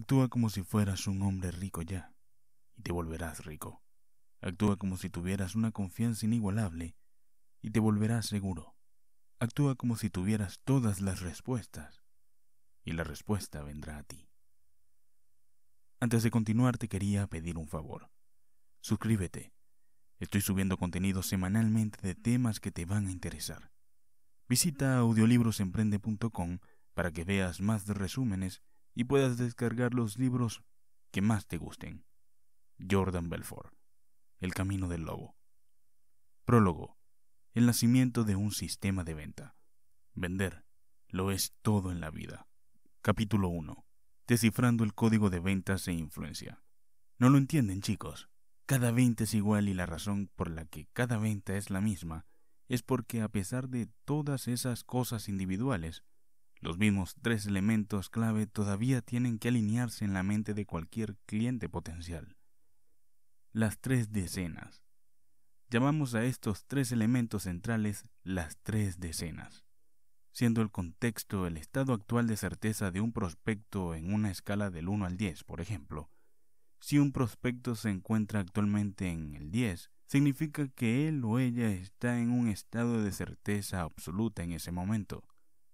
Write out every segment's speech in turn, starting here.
Actúa como si fueras un hombre rico ya, y te volverás rico. Actúa como si tuvieras una confianza inigualable, y te volverás seguro. Actúa como si tuvieras todas las respuestas, y la respuesta vendrá a ti. Antes de continuar te quería pedir un favor. Suscríbete. Estoy subiendo contenido semanalmente de temas que te van a interesar. Visita audiolibrosemprende.com para que veas más resúmenes y puedas descargar los libros que más te gusten. Jordan Belfort, El Camino del Lobo. Prólogo. El nacimiento de un sistema de venta. Vender lo es todo en la vida. Capítulo 1. Descifrando el código de ventas e influencia. No lo entienden chicos. Cada venta es igual y la razón por la que cada venta es la misma es porque a pesar de todas esas cosas individuales, los mismos tres elementos clave todavía tienen que alinearse en la mente de cualquier cliente potencial. Las tres decenas. Llamamos a estos tres elementos centrales las tres decenas, siendo el contexto el estado actual de certeza de un prospecto en una escala del 1 al 10, por ejemplo. Si un prospecto se encuentra actualmente en el 10, significa que él o ella está en un estado de certeza absoluta en ese momento.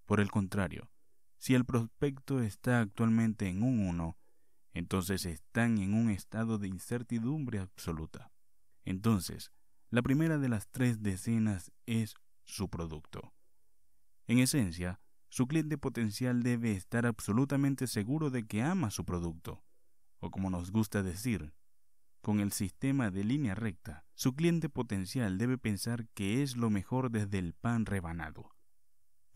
Por el contrario, si el prospecto está actualmente en un 1, entonces están en un estado de incertidumbre absoluta. Entonces, la primera de las tres decenas es su producto. En esencia, su cliente potencial debe estar absolutamente seguro de que ama su producto, o como nos gusta decir, con el sistema de línea recta, su cliente potencial debe pensar que es lo mejor desde el pan rebanado.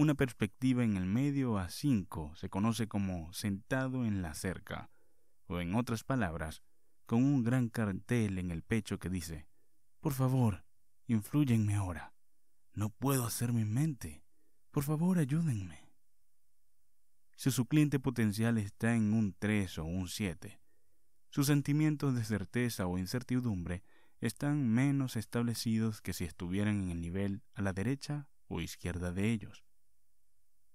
Una perspectiva en el medio a cinco se conoce como sentado en la cerca, o en otras palabras, con un gran cartel en el pecho que dice, Por favor, influyenme ahora. No puedo hacer mi mente. Por favor, ayúdenme. Si su cliente potencial está en un 3 o un 7, sus sentimientos de certeza o incertidumbre están menos establecidos que si estuvieran en el nivel a la derecha o izquierda de ellos.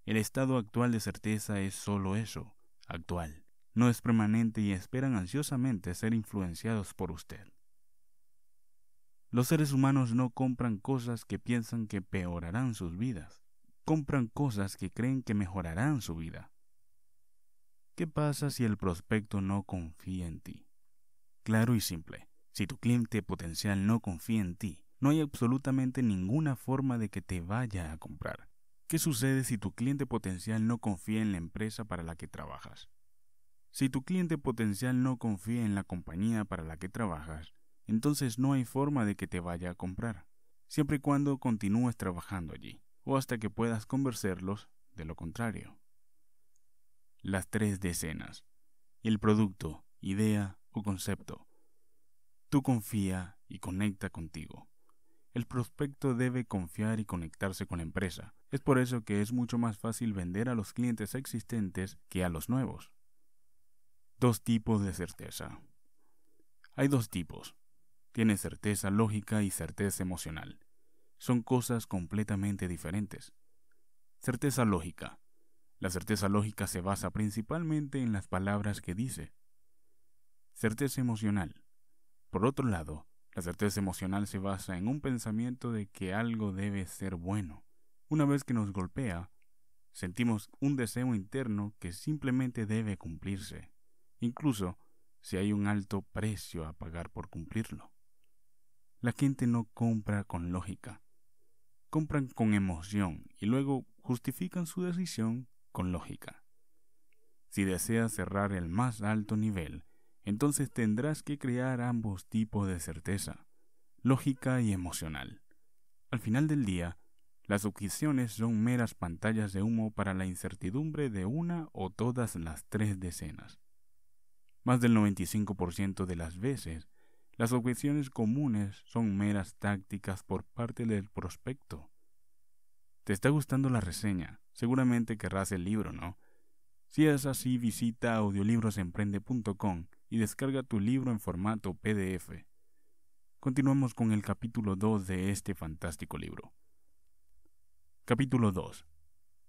El estado actual de certeza es solo eso, actual. No es permanente y esperan ansiosamente ser influenciados por usted. Los seres humanos no compran cosas que piensan que peorarán sus vidas. Compran cosas que creen que mejorarán su vida. ¿Qué pasa si el prospecto no confía en ti? Claro y simple, si tu cliente potencial no confía en ti, no hay absolutamente ninguna forma de que te vaya a comprar. ¿Qué sucede si tu cliente potencial no confía en la empresa para la que trabajas? Si tu cliente potencial no confía en la compañía para la que trabajas, entonces no hay forma de que te vaya a comprar, siempre y cuando continúes trabajando allí, o hasta que puedas convencerlos de lo contrario. Las tres decenas. El producto, idea o concepto. Tú confía y conecta contigo. El prospecto debe confiar y conectarse con la empresa, es por eso que es mucho más fácil vender a los clientes existentes que a los nuevos. Dos tipos de certeza. Hay dos tipos. Tiene certeza lógica y certeza emocional. Son cosas completamente diferentes. Certeza lógica. La certeza lógica se basa principalmente en las palabras que dice. Certeza emocional. Por otro lado, la certeza emocional se basa en un pensamiento de que algo debe ser bueno. Una vez que nos golpea, sentimos un deseo interno que simplemente debe cumplirse, incluso si hay un alto precio a pagar por cumplirlo. La gente no compra con lógica, compran con emoción y luego justifican su decisión con lógica. Si deseas cerrar el más alto nivel, entonces tendrás que crear ambos tipos de certeza, lógica y emocional. Al final del día, las objeciones son meras pantallas de humo para la incertidumbre de una o todas las tres decenas. Más del 95% de las veces, las objeciones comunes son meras tácticas por parte del prospecto. ¿Te está gustando la reseña? Seguramente querrás el libro, ¿no? Si es así, visita audiolibrosemprende.com y descarga tu libro en formato PDF. Continuamos con el capítulo 2 de este fantástico libro. Capítulo 2.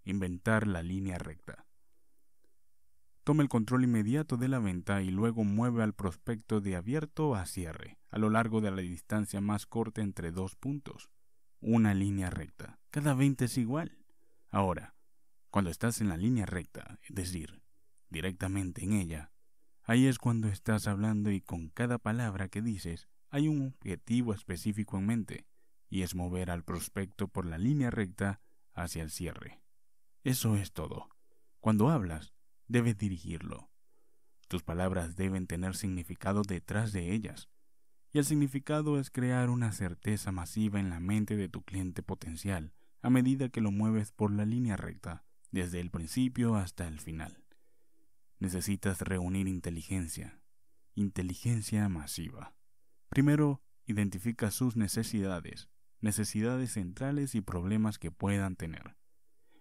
Inventar la línea recta. Toma el control inmediato de la venta y luego mueve al prospecto de abierto a cierre, a lo largo de la distancia más corta entre dos puntos. Una línea recta. Cada venta es igual. Ahora, cuando estás en la línea recta, es decir, directamente en ella, ahí es cuando estás hablando y con cada palabra que dices hay un objetivo específico en mente, y es mover al prospecto por la línea recta hacia el cierre. Eso es todo. Cuando hablas, debes dirigirlo. Tus palabras deben tener significado detrás de ellas. Y el significado es crear una certeza masiva en la mente de tu cliente potencial a medida que lo mueves por la línea recta, desde el principio hasta el final. Necesitas reunir inteligencia, inteligencia masiva. Primero, identifica sus necesidades necesidades centrales y problemas que puedan tener.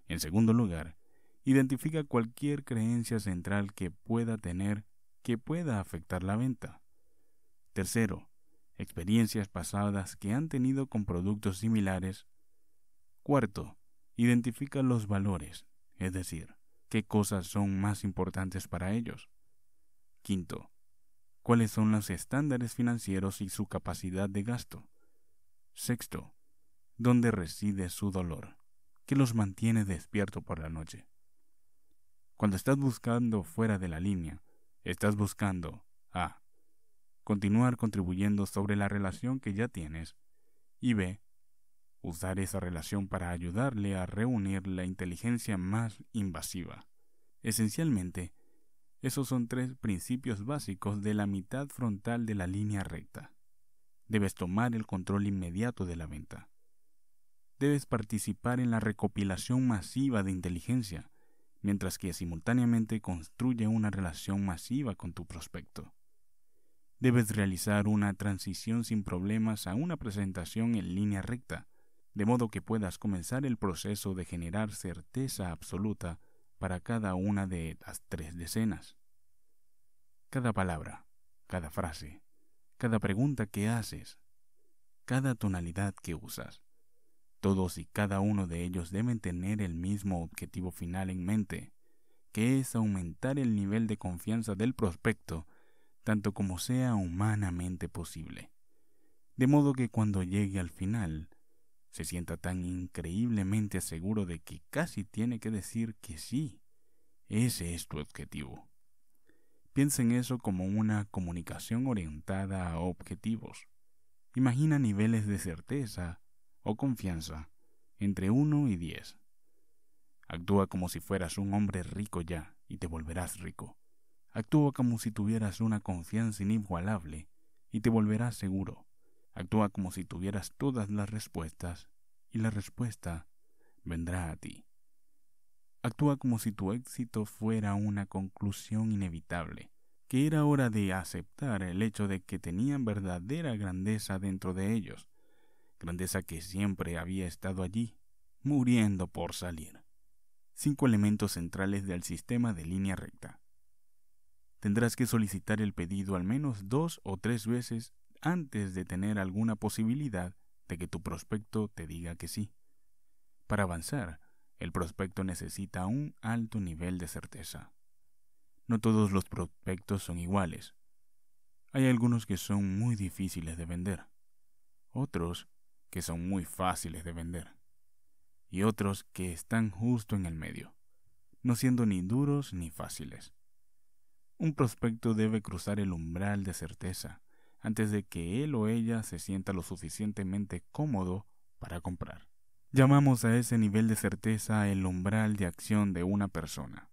En segundo lugar, identifica cualquier creencia central que pueda tener que pueda afectar la venta. Tercero, experiencias pasadas que han tenido con productos similares. Cuarto, identifica los valores, es decir, qué cosas son más importantes para ellos. Quinto, cuáles son los estándares financieros y su capacidad de gasto. Sexto, dónde reside su dolor, que los mantiene despierto por la noche. Cuando estás buscando fuera de la línea, estás buscando a. Continuar contribuyendo sobre la relación que ya tienes. Y b. Usar esa relación para ayudarle a reunir la inteligencia más invasiva. Esencialmente, esos son tres principios básicos de la mitad frontal de la línea recta. Debes tomar el control inmediato de la venta. Debes participar en la recopilación masiva de inteligencia, mientras que simultáneamente construye una relación masiva con tu prospecto. Debes realizar una transición sin problemas a una presentación en línea recta, de modo que puedas comenzar el proceso de generar certeza absoluta para cada una de las tres decenas. Cada palabra, cada frase, cada pregunta que haces, cada tonalidad que usas. Todos y cada uno de ellos deben tener el mismo objetivo final en mente, que es aumentar el nivel de confianza del prospecto, tanto como sea humanamente posible. De modo que cuando llegue al final, se sienta tan increíblemente seguro de que casi tiene que decir que sí. Ese es tu objetivo en eso como una comunicación orientada a objetivos. Imagina niveles de certeza o confianza entre 1 y 10. Actúa como si fueras un hombre rico ya y te volverás rico. Actúa como si tuvieras una confianza inigualable y te volverás seguro. Actúa como si tuvieras todas las respuestas y la respuesta vendrá a ti. Actúa como si tu éxito fuera una conclusión inevitable, que era hora de aceptar el hecho de que tenían verdadera grandeza dentro de ellos, grandeza que siempre había estado allí, muriendo por salir. Cinco elementos centrales del sistema de línea recta. Tendrás que solicitar el pedido al menos dos o tres veces antes de tener alguna posibilidad de que tu prospecto te diga que sí. Para avanzar, el prospecto necesita un alto nivel de certeza. No todos los prospectos son iguales. Hay algunos que son muy difíciles de vender, otros que son muy fáciles de vender, y otros que están justo en el medio, no siendo ni duros ni fáciles. Un prospecto debe cruzar el umbral de certeza antes de que él o ella se sienta lo suficientemente cómodo para comprar. Llamamos a ese nivel de certeza el umbral de acción de una persona,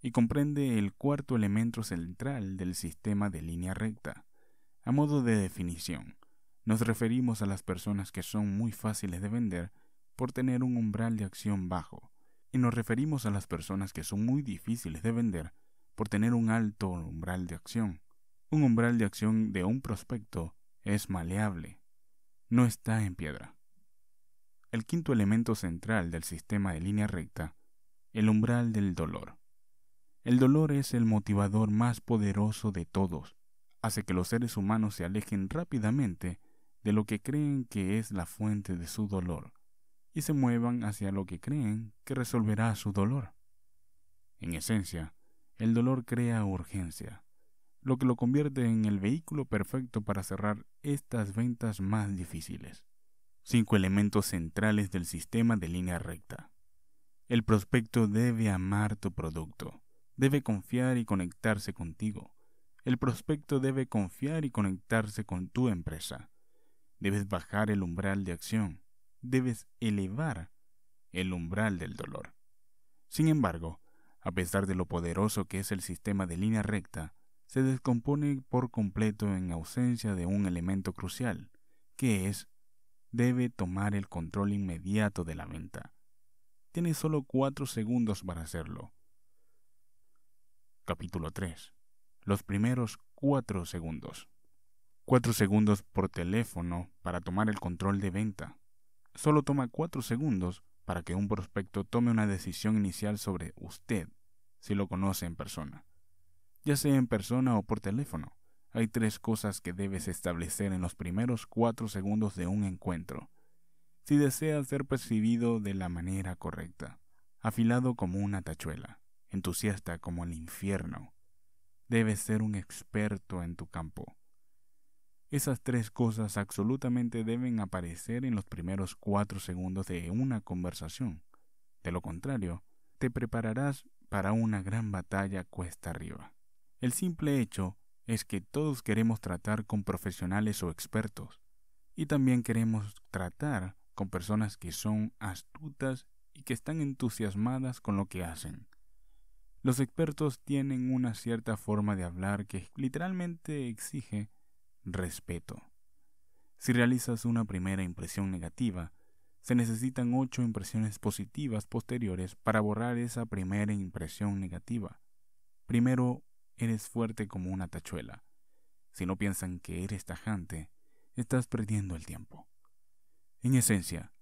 y comprende el cuarto elemento central del sistema de línea recta. A modo de definición, nos referimos a las personas que son muy fáciles de vender por tener un umbral de acción bajo, y nos referimos a las personas que son muy difíciles de vender por tener un alto umbral de acción. Un umbral de acción de un prospecto es maleable, no está en piedra el quinto elemento central del sistema de línea recta, el umbral del dolor. El dolor es el motivador más poderoso de todos, hace que los seres humanos se alejen rápidamente de lo que creen que es la fuente de su dolor y se muevan hacia lo que creen que resolverá su dolor. En esencia, el dolor crea urgencia, lo que lo convierte en el vehículo perfecto para cerrar estas ventas más difíciles cinco elementos centrales del sistema de línea recta. El prospecto debe amar tu producto, debe confiar y conectarse contigo. El prospecto debe confiar y conectarse con tu empresa. Debes bajar el umbral de acción, debes elevar el umbral del dolor. Sin embargo, a pesar de lo poderoso que es el sistema de línea recta, se descompone por completo en ausencia de un elemento crucial, que es debe tomar el control inmediato de la venta. Tiene solo cuatro segundos para hacerlo. Capítulo 3. Los primeros cuatro segundos. Cuatro segundos por teléfono para tomar el control de venta. Solo toma cuatro segundos para que un prospecto tome una decisión inicial sobre usted si lo conoce en persona, ya sea en persona o por teléfono. Hay tres cosas que debes establecer en los primeros cuatro segundos de un encuentro, si deseas ser percibido de la manera correcta. Afilado como una tachuela, entusiasta como el infierno, debes ser un experto en tu campo. Esas tres cosas absolutamente deben aparecer en los primeros cuatro segundos de una conversación. De lo contrario, te prepararás para una gran batalla cuesta arriba. El simple hecho es que todos queremos tratar con profesionales o expertos, y también queremos tratar con personas que son astutas y que están entusiasmadas con lo que hacen. Los expertos tienen una cierta forma de hablar que literalmente exige respeto. Si realizas una primera impresión negativa, se necesitan ocho impresiones positivas posteriores para borrar esa primera impresión negativa. Primero eres fuerte como una tachuela. Si no piensan que eres tajante, estás perdiendo el tiempo. En esencia,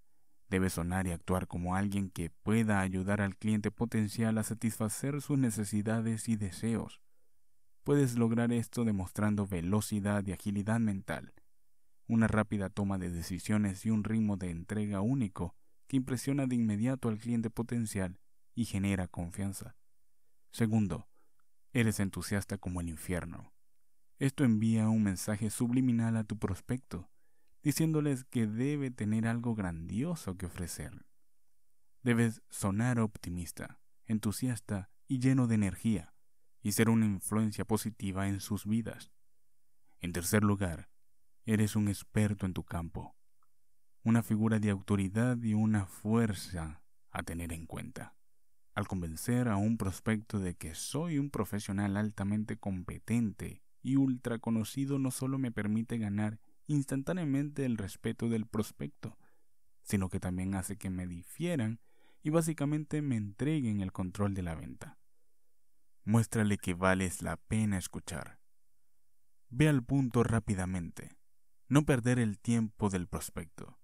debes sonar y actuar como alguien que pueda ayudar al cliente potencial a satisfacer sus necesidades y deseos. Puedes lograr esto demostrando velocidad y agilidad mental, una rápida toma de decisiones y un ritmo de entrega único que impresiona de inmediato al cliente potencial y genera confianza. Segundo, Eres entusiasta como el infierno. Esto envía un mensaje subliminal a tu prospecto, diciéndoles que debe tener algo grandioso que ofrecer. Debes sonar optimista, entusiasta y lleno de energía, y ser una influencia positiva en sus vidas. En tercer lugar, eres un experto en tu campo, una figura de autoridad y una fuerza a tener en cuenta. Al convencer a un prospecto de que soy un profesional altamente competente y ultra conocido no solo me permite ganar instantáneamente el respeto del prospecto, sino que también hace que me difieran y básicamente me entreguen el control de la venta. Muéstrale que vales la pena escuchar. Ve al punto rápidamente. No perder el tiempo del prospecto.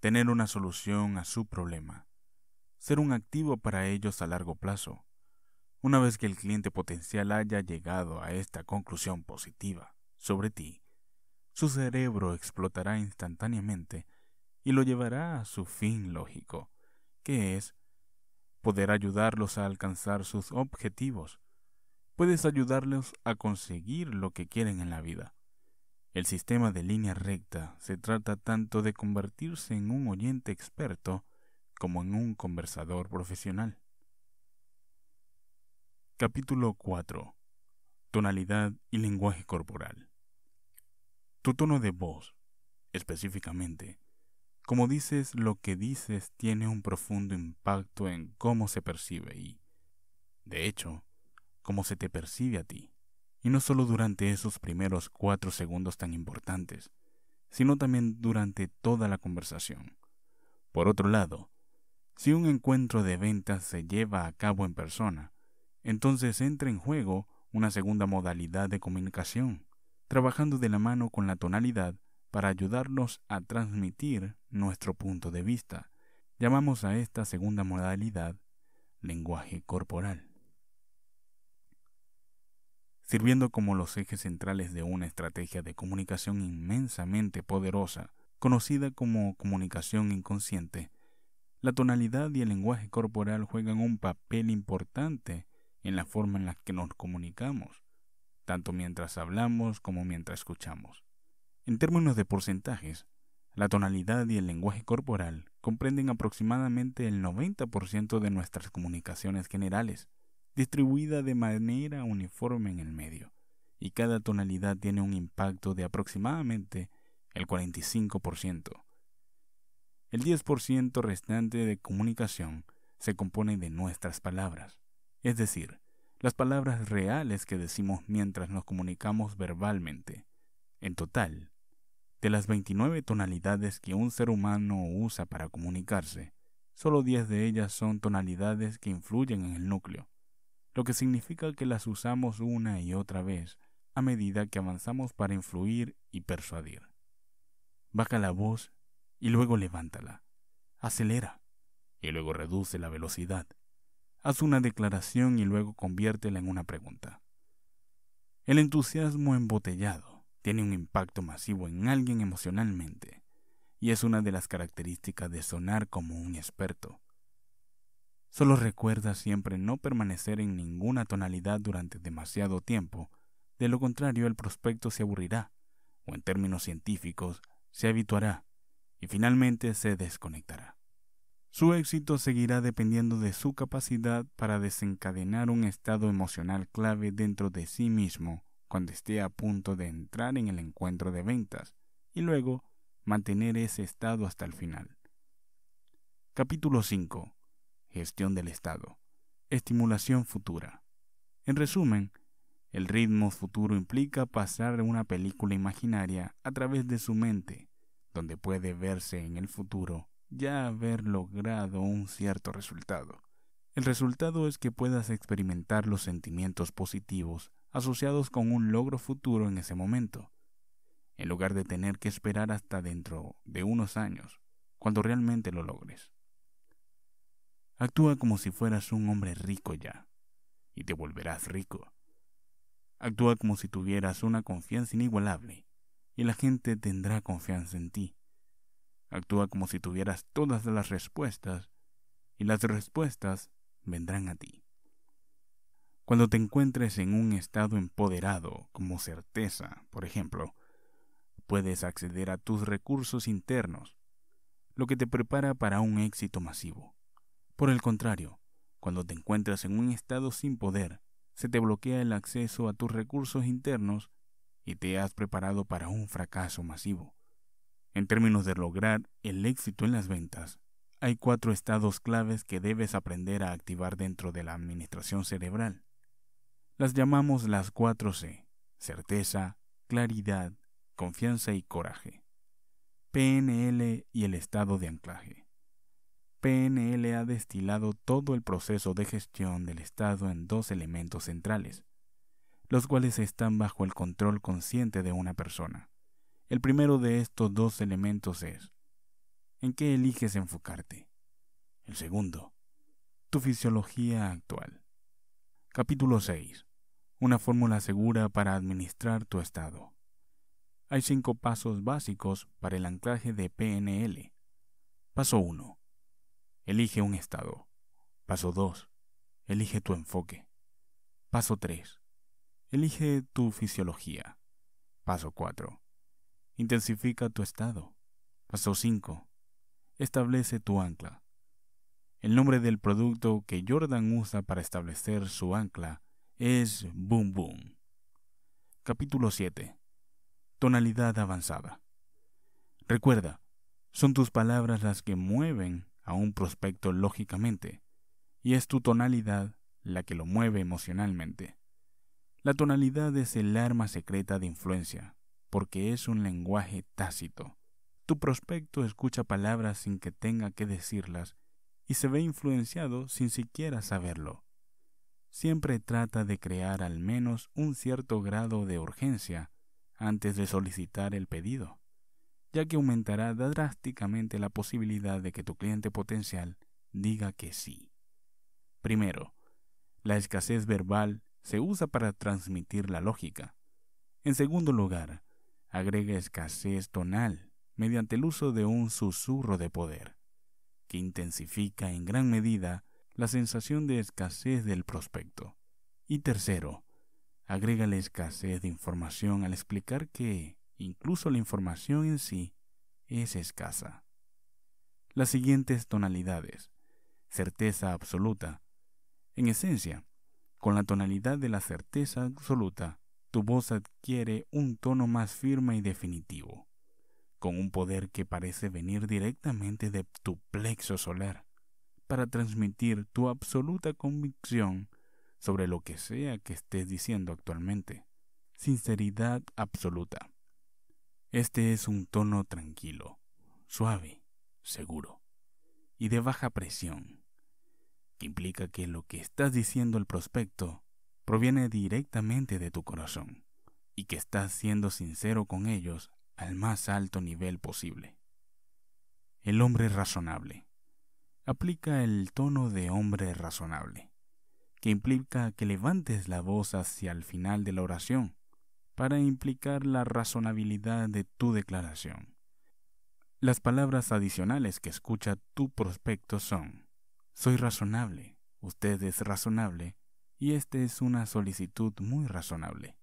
Tener una solución a su problema ser un activo para ellos a largo plazo, una vez que el cliente potencial haya llegado a esta conclusión positiva sobre ti, su cerebro explotará instantáneamente y lo llevará a su fin lógico, que es poder ayudarlos a alcanzar sus objetivos. Puedes ayudarlos a conseguir lo que quieren en la vida. El sistema de línea recta se trata tanto de convertirse en un oyente experto como en un conversador profesional. Capítulo 4. Tonalidad y lenguaje corporal. Tu tono de voz, específicamente, como dices lo que dices tiene un profundo impacto en cómo se percibe y, de hecho, cómo se te percibe a ti. Y no solo durante esos primeros cuatro segundos tan importantes, sino también durante toda la conversación. Por otro lado, si un encuentro de ventas se lleva a cabo en persona, entonces entra en juego una segunda modalidad de comunicación, trabajando de la mano con la tonalidad para ayudarnos a transmitir nuestro punto de vista. Llamamos a esta segunda modalidad lenguaje corporal. Sirviendo como los ejes centrales de una estrategia de comunicación inmensamente poderosa, conocida como comunicación inconsciente, la tonalidad y el lenguaje corporal juegan un papel importante en la forma en la que nos comunicamos, tanto mientras hablamos como mientras escuchamos. En términos de porcentajes, la tonalidad y el lenguaje corporal comprenden aproximadamente el 90% de nuestras comunicaciones generales, distribuida de manera uniforme en el medio, y cada tonalidad tiene un impacto de aproximadamente el 45%. El 10% restante de comunicación se compone de nuestras palabras, es decir, las palabras reales que decimos mientras nos comunicamos verbalmente. En total, de las 29 tonalidades que un ser humano usa para comunicarse, solo 10 de ellas son tonalidades que influyen en el núcleo, lo que significa que las usamos una y otra vez a medida que avanzamos para influir y persuadir. Baja la voz y luego levántala. Acelera y luego reduce la velocidad. Haz una declaración y luego conviértela en una pregunta. El entusiasmo embotellado tiene un impacto masivo en alguien emocionalmente y es una de las características de sonar como un experto. Solo recuerda siempre no permanecer en ninguna tonalidad durante demasiado tiempo, de lo contrario el prospecto se aburrirá, o en términos científicos, se habituará y finalmente se desconectará. Su éxito seguirá dependiendo de su capacidad para desencadenar un estado emocional clave dentro de sí mismo cuando esté a punto de entrar en el encuentro de ventas y luego mantener ese estado hasta el final. Capítulo 5. Gestión del estado. Estimulación futura. En resumen, el ritmo futuro implica pasar una película imaginaria a través de su mente donde puede verse en el futuro ya haber logrado un cierto resultado. El resultado es que puedas experimentar los sentimientos positivos asociados con un logro futuro en ese momento, en lugar de tener que esperar hasta dentro de unos años, cuando realmente lo logres. Actúa como si fueras un hombre rico ya, y te volverás rico. Actúa como si tuvieras una confianza inigualable y la gente tendrá confianza en ti. Actúa como si tuvieras todas las respuestas y las respuestas vendrán a ti. Cuando te encuentres en un estado empoderado, como certeza, por ejemplo, puedes acceder a tus recursos internos, lo que te prepara para un éxito masivo. Por el contrario, cuando te encuentras en un estado sin poder, se te bloquea el acceso a tus recursos internos y te has preparado para un fracaso masivo. En términos de lograr el éxito en las ventas, hay cuatro estados claves que debes aprender a activar dentro de la administración cerebral. Las llamamos las 4C, certeza, claridad, confianza y coraje. PNL y el estado de anclaje. PNL ha destilado todo el proceso de gestión del estado en dos elementos centrales, los cuales están bajo el control consciente de una persona. El primero de estos dos elementos es en qué eliges enfocarte. El segundo, tu fisiología actual. Capítulo 6. Una fórmula segura para administrar tu estado. Hay cinco pasos básicos para el anclaje de PNL. Paso 1. Elige un estado. Paso 2. Elige tu enfoque. Paso 3. Elige tu fisiología. Paso 4. Intensifica tu estado. Paso 5. Establece tu ancla. El nombre del producto que Jordan usa para establecer su ancla es Boom Boom. Capítulo 7. Tonalidad avanzada. Recuerda, son tus palabras las que mueven a un prospecto lógicamente, y es tu tonalidad la que lo mueve emocionalmente. La tonalidad es el arma secreta de influencia, porque es un lenguaje tácito. Tu prospecto escucha palabras sin que tenga que decirlas y se ve influenciado sin siquiera saberlo. Siempre trata de crear al menos un cierto grado de urgencia antes de solicitar el pedido, ya que aumentará drásticamente la posibilidad de que tu cliente potencial diga que sí. Primero, la escasez verbal se usa para transmitir la lógica. En segundo lugar, agrega escasez tonal mediante el uso de un susurro de poder, que intensifica en gran medida la sensación de escasez del prospecto. Y tercero, agrega la escasez de información al explicar que incluso la información en sí es escasa. Las siguientes tonalidades. Certeza absoluta. En esencia, con la tonalidad de la certeza absoluta, tu voz adquiere un tono más firme y definitivo, con un poder que parece venir directamente de tu plexo solar, para transmitir tu absoluta convicción sobre lo que sea que estés diciendo actualmente. Sinceridad absoluta. Este es un tono tranquilo, suave, seguro y de baja presión implica que lo que estás diciendo el prospecto proviene directamente de tu corazón y que estás siendo sincero con ellos al más alto nivel posible. El hombre razonable. Aplica el tono de hombre razonable, que implica que levantes la voz hacia el final de la oración para implicar la razonabilidad de tu declaración. Las palabras adicionales que escucha tu prospecto son soy razonable, usted es razonable, y esta es una solicitud muy razonable.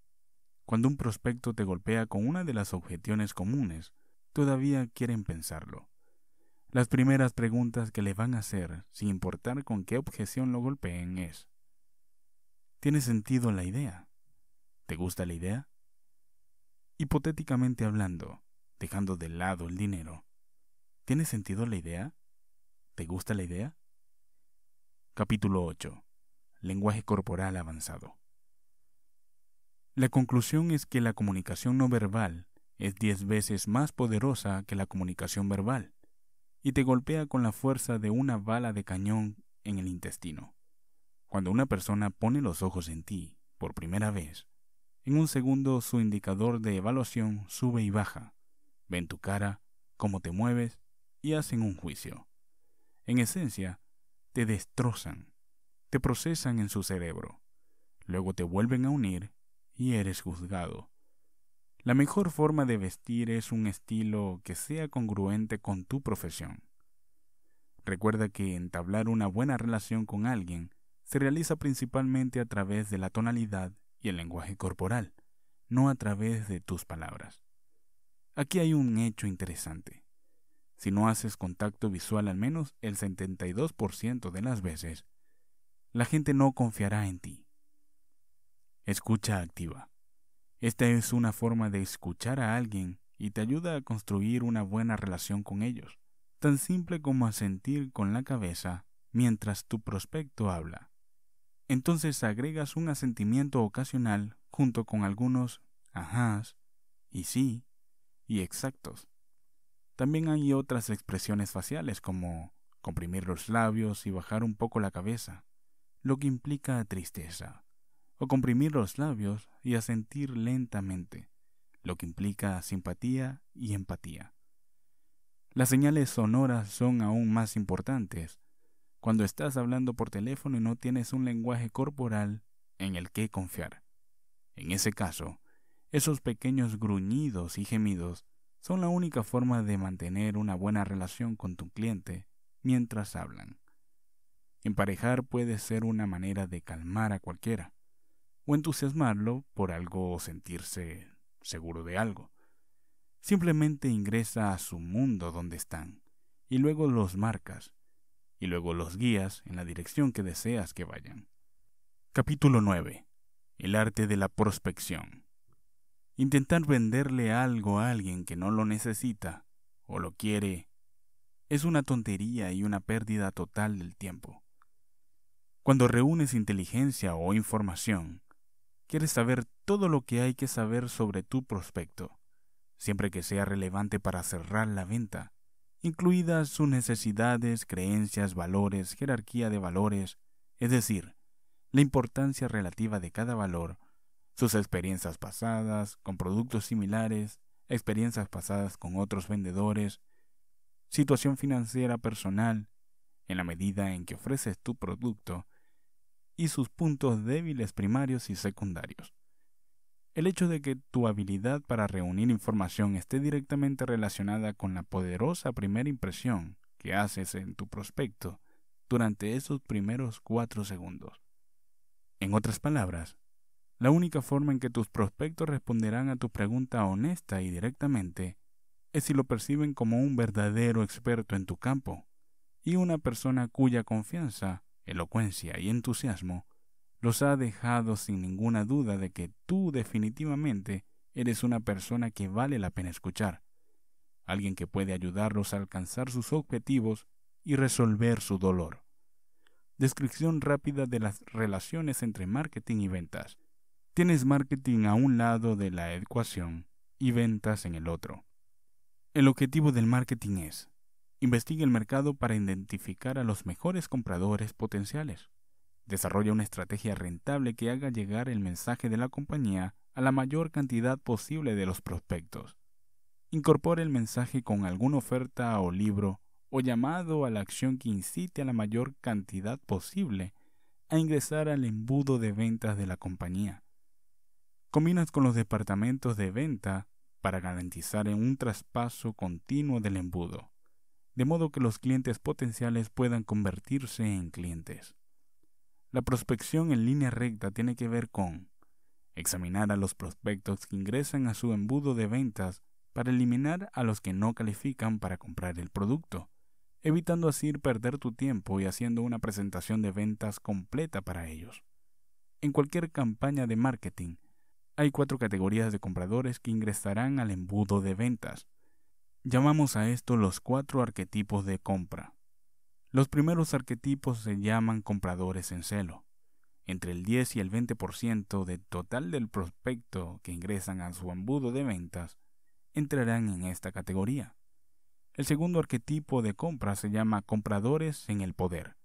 Cuando un prospecto te golpea con una de las objeciones comunes, todavía quieren pensarlo. Las primeras preguntas que le van a hacer, sin importar con qué objeción lo golpeen, es ¿Tiene sentido la idea? ¿Te gusta la idea? Hipotéticamente hablando, dejando de lado el dinero, ¿tiene sentido la idea? ¿Te gusta la idea? Capítulo 8. Lenguaje corporal avanzado. La conclusión es que la comunicación no verbal es diez veces más poderosa que la comunicación verbal y te golpea con la fuerza de una bala de cañón en el intestino. Cuando una persona pone los ojos en ti por primera vez, en un segundo su indicador de evaluación sube y baja. Ven tu cara, cómo te mueves y hacen un juicio. En esencia, te destrozan, te procesan en su cerebro, luego te vuelven a unir y eres juzgado. La mejor forma de vestir es un estilo que sea congruente con tu profesión. Recuerda que entablar una buena relación con alguien se realiza principalmente a través de la tonalidad y el lenguaje corporal, no a través de tus palabras. Aquí hay un hecho interesante. Si no haces contacto visual al menos el 72% de las veces, la gente no confiará en ti. Escucha activa. Esta es una forma de escuchar a alguien y te ayuda a construir una buena relación con ellos, tan simple como asentir con la cabeza mientras tu prospecto habla. Entonces agregas un asentimiento ocasional junto con algunos ajás y sí y exactos también hay otras expresiones faciales como comprimir los labios y bajar un poco la cabeza, lo que implica tristeza, o comprimir los labios y asentir lentamente, lo que implica simpatía y empatía. Las señales sonoras son aún más importantes cuando estás hablando por teléfono y no tienes un lenguaje corporal en el que confiar. En ese caso, esos pequeños gruñidos y gemidos son la única forma de mantener una buena relación con tu cliente mientras hablan. Emparejar puede ser una manera de calmar a cualquiera, o entusiasmarlo por algo o sentirse seguro de algo. Simplemente ingresa a su mundo donde están, y luego los marcas, y luego los guías en la dirección que deseas que vayan. Capítulo 9. El arte de la prospección. Intentar venderle algo a alguien que no lo necesita o lo quiere es una tontería y una pérdida total del tiempo. Cuando reúnes inteligencia o información, quieres saber todo lo que hay que saber sobre tu prospecto, siempre que sea relevante para cerrar la venta, incluidas sus necesidades, creencias, valores, jerarquía de valores, es decir, la importancia relativa de cada valor sus experiencias pasadas con productos similares, experiencias pasadas con otros vendedores, situación financiera personal, en la medida en que ofreces tu producto, y sus puntos débiles primarios y secundarios. El hecho de que tu habilidad para reunir información esté directamente relacionada con la poderosa primera impresión que haces en tu prospecto durante esos primeros cuatro segundos. En otras palabras, la única forma en que tus prospectos responderán a tu pregunta honesta y directamente es si lo perciben como un verdadero experto en tu campo y una persona cuya confianza, elocuencia y entusiasmo los ha dejado sin ninguna duda de que tú definitivamente eres una persona que vale la pena escuchar, alguien que puede ayudarlos a alcanzar sus objetivos y resolver su dolor. Descripción rápida de las relaciones entre marketing y ventas tienes marketing a un lado de la ecuación y ventas en el otro. El objetivo del marketing es Investigue el mercado para identificar a los mejores compradores potenciales. Desarrolla una estrategia rentable que haga llegar el mensaje de la compañía a la mayor cantidad posible de los prospectos. Incorpore el mensaje con alguna oferta o libro o llamado a la acción que incite a la mayor cantidad posible a ingresar al embudo de ventas de la compañía. Combinas con los departamentos de venta para garantizar un traspaso continuo del embudo, de modo que los clientes potenciales puedan convertirse en clientes. La prospección en línea recta tiene que ver con examinar a los prospectos que ingresan a su embudo de ventas para eliminar a los que no califican para comprar el producto, evitando así perder tu tiempo y haciendo una presentación de ventas completa para ellos. En cualquier campaña de marketing, hay cuatro categorías de compradores que ingresarán al embudo de ventas. Llamamos a esto los cuatro arquetipos de compra. Los primeros arquetipos se llaman compradores en celo. Entre el 10 y el 20% del total del prospecto que ingresan a su embudo de ventas entrarán en esta categoría. El segundo arquetipo de compra se llama compradores en el poder.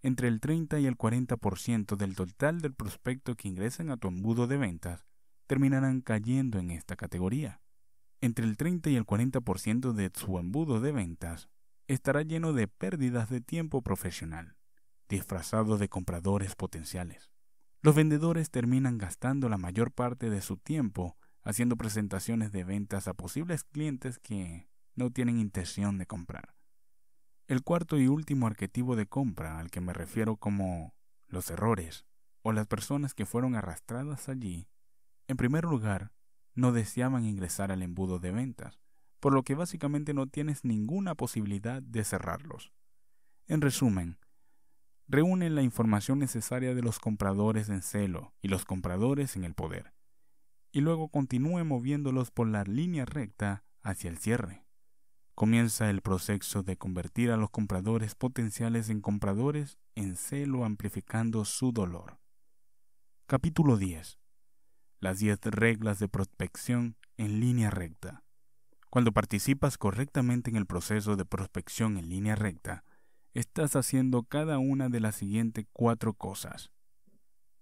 Entre el 30 y el 40% del total del prospecto que ingresan a tu embudo de ventas terminarán cayendo en esta categoría. Entre el 30 y el 40% de su embudo de ventas estará lleno de pérdidas de tiempo profesional, disfrazado de compradores potenciales. Los vendedores terminan gastando la mayor parte de su tiempo haciendo presentaciones de ventas a posibles clientes que no tienen intención de comprar. El cuarto y último arquetipo de compra al que me refiero como los errores o las personas que fueron arrastradas allí en primer lugar, no deseaban ingresar al embudo de ventas, por lo que básicamente no tienes ninguna posibilidad de cerrarlos. En resumen, reúne la información necesaria de los compradores en celo y los compradores en el poder, y luego continúe moviéndolos por la línea recta hacia el cierre. Comienza el proceso de convertir a los compradores potenciales en compradores en celo amplificando su dolor. Capítulo 10 las 10 reglas de prospección en línea recta. Cuando participas correctamente en el proceso de prospección en línea recta, estás haciendo cada una de las siguientes cuatro cosas.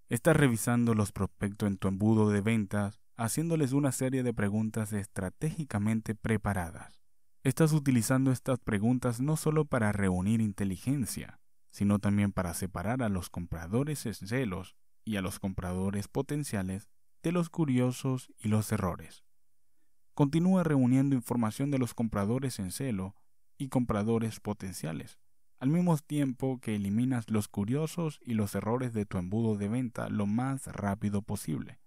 Estás revisando los prospectos en tu embudo de ventas, haciéndoles una serie de preguntas estratégicamente preparadas. Estás utilizando estas preguntas no solo para reunir inteligencia, sino también para separar a los compradores celos y a los compradores potenciales de los curiosos y los errores. Continúa reuniendo información de los compradores en celo y compradores potenciales, al mismo tiempo que eliminas los curiosos y los errores de tu embudo de venta lo más rápido posible.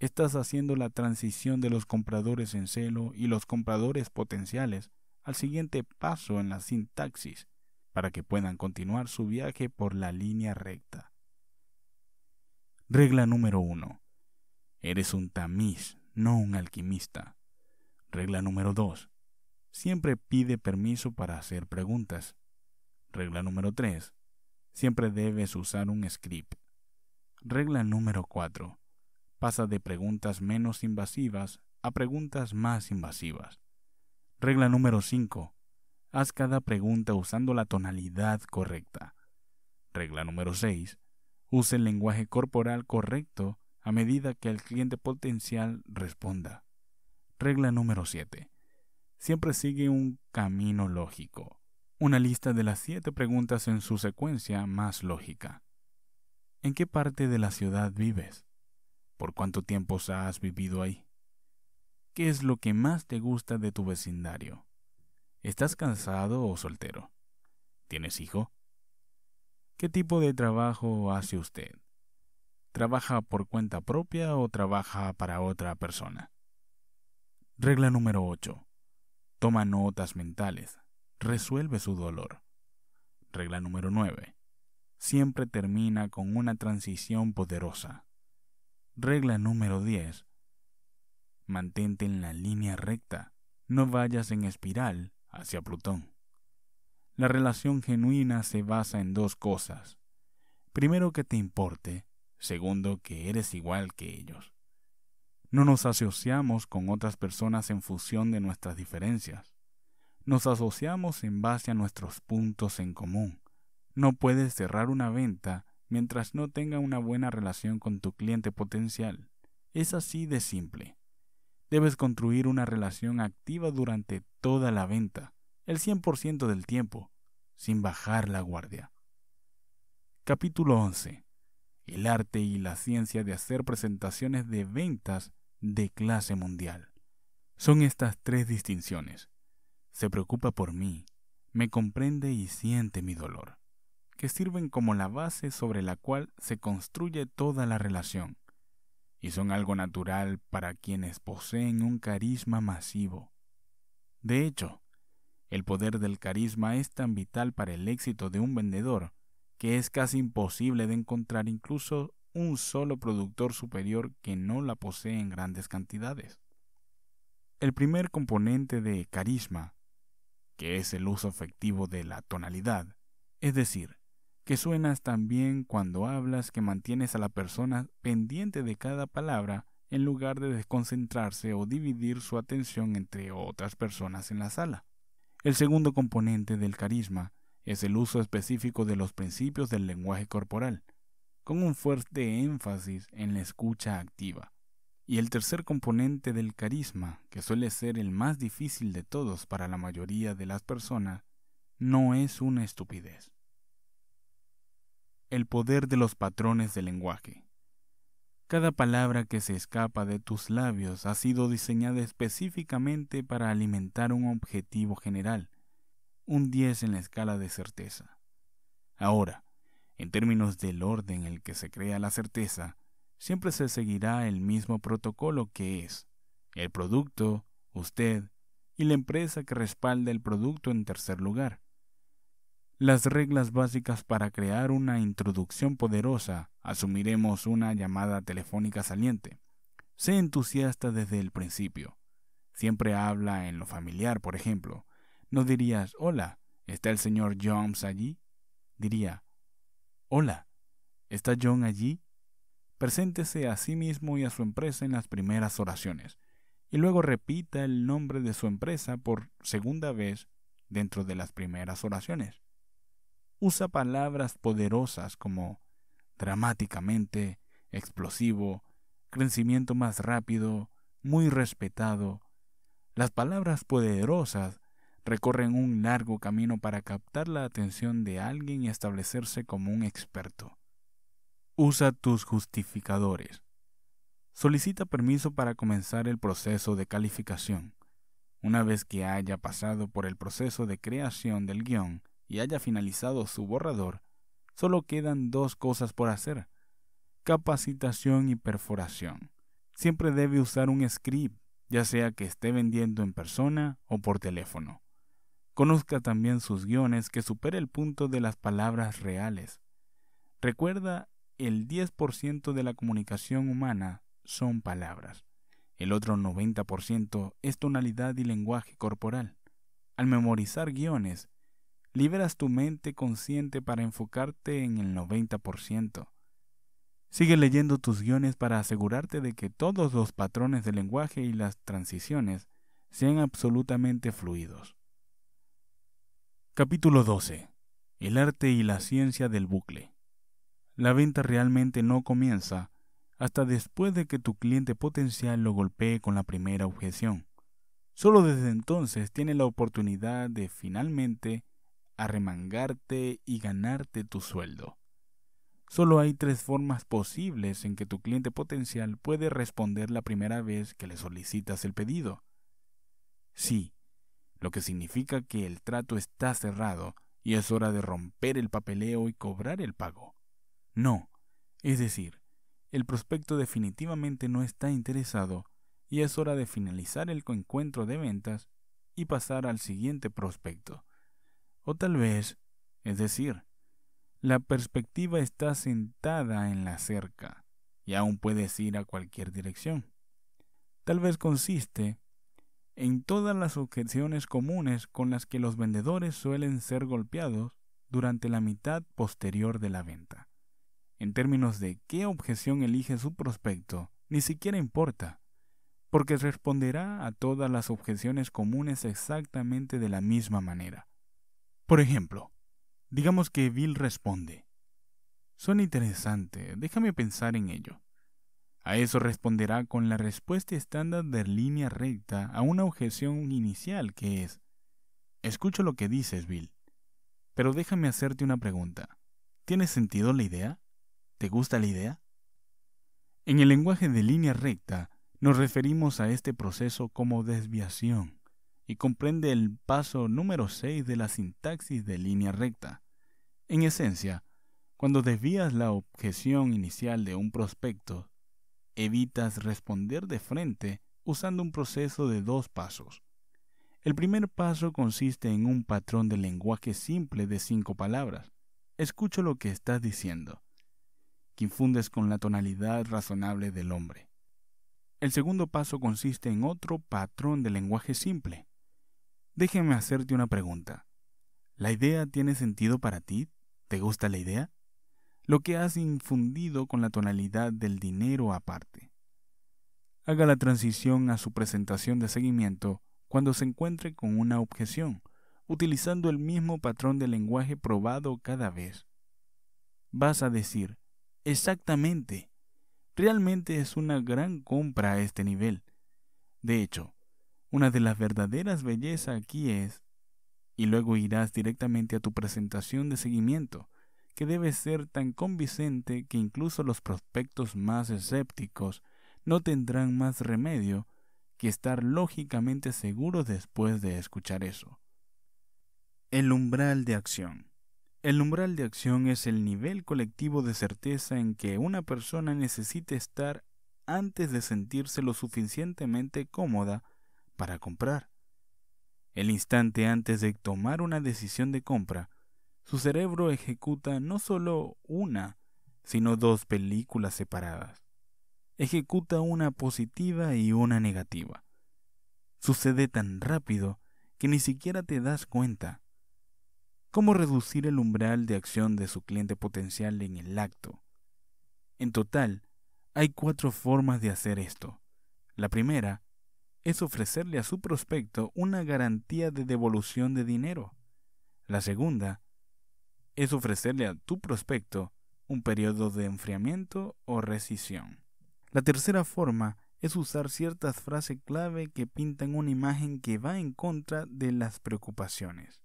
Estás haciendo la transición de los compradores en celo y los compradores potenciales al siguiente paso en la sintaxis para que puedan continuar su viaje por la línea recta. Regla número 1. Eres un tamiz, no un alquimista. Regla número 2. Siempre pide permiso para hacer preguntas. Regla número 3. Siempre debes usar un script. Regla número 4. Pasa de preguntas menos invasivas a preguntas más invasivas. Regla número 5. Haz cada pregunta usando la tonalidad correcta. Regla número 6. Use el lenguaje corporal correcto a medida que el cliente potencial responda. Regla número 7. Siempre sigue un camino lógico, una lista de las siete preguntas en su secuencia más lógica. ¿En qué parte de la ciudad vives? ¿Por cuánto tiempo has vivido ahí? ¿Qué es lo que más te gusta de tu vecindario? ¿Estás cansado o soltero? ¿Tienes hijo? ¿Qué tipo de trabajo hace usted? ¿Trabaja por cuenta propia o trabaja para otra persona? Regla número 8. Toma notas mentales. Resuelve su dolor. Regla número 9. Siempre termina con una transición poderosa. Regla número 10. Mantente en la línea recta. No vayas en espiral hacia Plutón. La relación genuina se basa en dos cosas. Primero que te importe Segundo, que eres igual que ellos. No nos asociamos con otras personas en función de nuestras diferencias. Nos asociamos en base a nuestros puntos en común. No puedes cerrar una venta mientras no tenga una buena relación con tu cliente potencial. Es así de simple. Debes construir una relación activa durante toda la venta, el 100% del tiempo, sin bajar la guardia. Capítulo 11 el arte y la ciencia de hacer presentaciones de ventas de clase mundial. Son estas tres distinciones. Se preocupa por mí, me comprende y siente mi dolor, que sirven como la base sobre la cual se construye toda la relación, y son algo natural para quienes poseen un carisma masivo. De hecho, el poder del carisma es tan vital para el éxito de un vendedor que es casi imposible de encontrar incluso un solo productor superior que no la posee en grandes cantidades. El primer componente de carisma, que es el uso efectivo de la tonalidad, es decir, que suenas tan bien cuando hablas que mantienes a la persona pendiente de cada palabra en lugar de desconcentrarse o dividir su atención entre otras personas en la sala. El segundo componente del carisma es el uso específico de los principios del lenguaje corporal, con un fuerte énfasis en la escucha activa. Y el tercer componente del carisma, que suele ser el más difícil de todos para la mayoría de las personas, no es una estupidez. El poder de los patrones del lenguaje. Cada palabra que se escapa de tus labios ha sido diseñada específicamente para alimentar un objetivo general, un 10 en la escala de certeza. Ahora, en términos del orden en el que se crea la certeza, siempre se seguirá el mismo protocolo que es el producto, usted y la empresa que respalda el producto en tercer lugar. Las reglas básicas para crear una introducción poderosa asumiremos una llamada telefónica saliente. Sé entusiasta desde el principio. Siempre habla en lo familiar, por ejemplo. No dirías, hola, ¿está el señor Jones allí? Diría, hola, ¿está John allí? Preséntese a sí mismo y a su empresa en las primeras oraciones, y luego repita el nombre de su empresa por segunda vez dentro de las primeras oraciones. Usa palabras poderosas como dramáticamente, explosivo, crecimiento más rápido, muy respetado. Las palabras poderosas recorren un largo camino para captar la atención de alguien y establecerse como un experto. Usa tus justificadores. Solicita permiso para comenzar el proceso de calificación. Una vez que haya pasado por el proceso de creación del guión y haya finalizado su borrador, solo quedan dos cosas por hacer. Capacitación y perforación. Siempre debe usar un script, ya sea que esté vendiendo en persona o por teléfono. Conozca también sus guiones que supere el punto de las palabras reales. Recuerda, el 10% de la comunicación humana son palabras. El otro 90% es tonalidad y lenguaje corporal. Al memorizar guiones, liberas tu mente consciente para enfocarte en el 90%. Sigue leyendo tus guiones para asegurarte de que todos los patrones del lenguaje y las transiciones sean absolutamente fluidos. Capítulo 12. El arte y la ciencia del bucle. La venta realmente no comienza hasta después de que tu cliente potencial lo golpee con la primera objeción. Solo desde entonces tiene la oportunidad de finalmente arremangarte y ganarte tu sueldo. Solo hay tres formas posibles en que tu cliente potencial puede responder la primera vez que le solicitas el pedido. Sí, lo que significa que el trato está cerrado y es hora de romper el papeleo y cobrar el pago. No, es decir, el prospecto definitivamente no está interesado y es hora de finalizar el encuentro de ventas y pasar al siguiente prospecto. O tal vez, es decir, la perspectiva está sentada en la cerca y aún puedes ir a cualquier dirección. Tal vez consiste en todas las objeciones comunes con las que los vendedores suelen ser golpeados durante la mitad posterior de la venta. En términos de qué objeción elige su prospecto, ni siquiera importa, porque responderá a todas las objeciones comunes exactamente de la misma manera. Por ejemplo, digamos que Bill responde, Son interesante, déjame pensar en ello. A eso responderá con la respuesta estándar de línea recta a una objeción inicial que es, escucho lo que dices, Bill, pero déjame hacerte una pregunta. ¿Tiene sentido la idea? ¿Te gusta la idea? En el lenguaje de línea recta nos referimos a este proceso como desviación y comprende el paso número 6 de la sintaxis de línea recta. En esencia, cuando desvías la objeción inicial de un prospecto evitas responder de frente usando un proceso de dos pasos. El primer paso consiste en un patrón de lenguaje simple de cinco palabras. Escucho lo que estás diciendo, que infundes con la tonalidad razonable del hombre. El segundo paso consiste en otro patrón de lenguaje simple. Déjeme hacerte una pregunta. ¿La idea tiene sentido para ti? ¿Te gusta la idea? lo que has infundido con la tonalidad del dinero aparte. Haga la transición a su presentación de seguimiento cuando se encuentre con una objeción, utilizando el mismo patrón de lenguaje probado cada vez. Vas a decir, exactamente, realmente es una gran compra a este nivel. De hecho, una de las verdaderas bellezas aquí es, y luego irás directamente a tu presentación de seguimiento, que debe ser tan convincente que incluso los prospectos más escépticos no tendrán más remedio que estar lógicamente seguros después de escuchar eso. El umbral de acción. El umbral de acción es el nivel colectivo de certeza en que una persona necesita estar antes de sentirse lo suficientemente cómoda para comprar. El instante antes de tomar una decisión de compra, su cerebro ejecuta no solo una, sino dos películas separadas. Ejecuta una positiva y una negativa. Sucede tan rápido que ni siquiera te das cuenta. ¿Cómo reducir el umbral de acción de su cliente potencial en el acto? En total, hay cuatro formas de hacer esto. La primera es ofrecerle a su prospecto una garantía de devolución de dinero. La segunda es ofrecerle a tu prospecto un periodo de enfriamiento o rescisión. La tercera forma es usar ciertas frases clave que pintan una imagen que va en contra de las preocupaciones.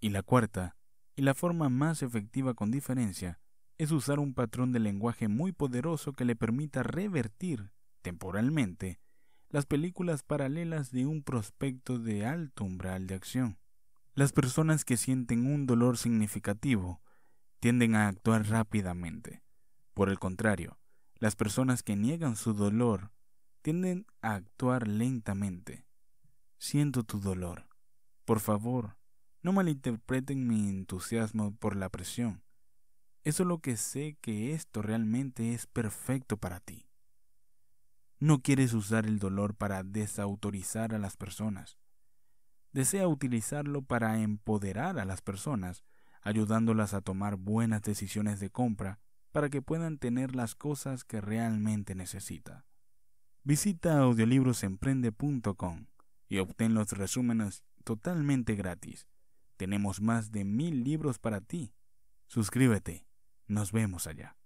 Y la cuarta, y la forma más efectiva con diferencia, es usar un patrón de lenguaje muy poderoso que le permita revertir, temporalmente, las películas paralelas de un prospecto de alto umbral de acción. Las personas que sienten un dolor significativo tienden a actuar rápidamente. Por el contrario, las personas que niegan su dolor tienden a actuar lentamente. Siento tu dolor. Por favor, no malinterpreten mi entusiasmo por la presión. es lo que sé que esto realmente es perfecto para ti. No quieres usar el dolor para desautorizar a las personas desea utilizarlo para empoderar a las personas, ayudándolas a tomar buenas decisiones de compra para que puedan tener las cosas que realmente necesita. Visita audiolibrosemprende.com y obtén los resúmenes totalmente gratis. Tenemos más de mil libros para ti. Suscríbete. Nos vemos allá.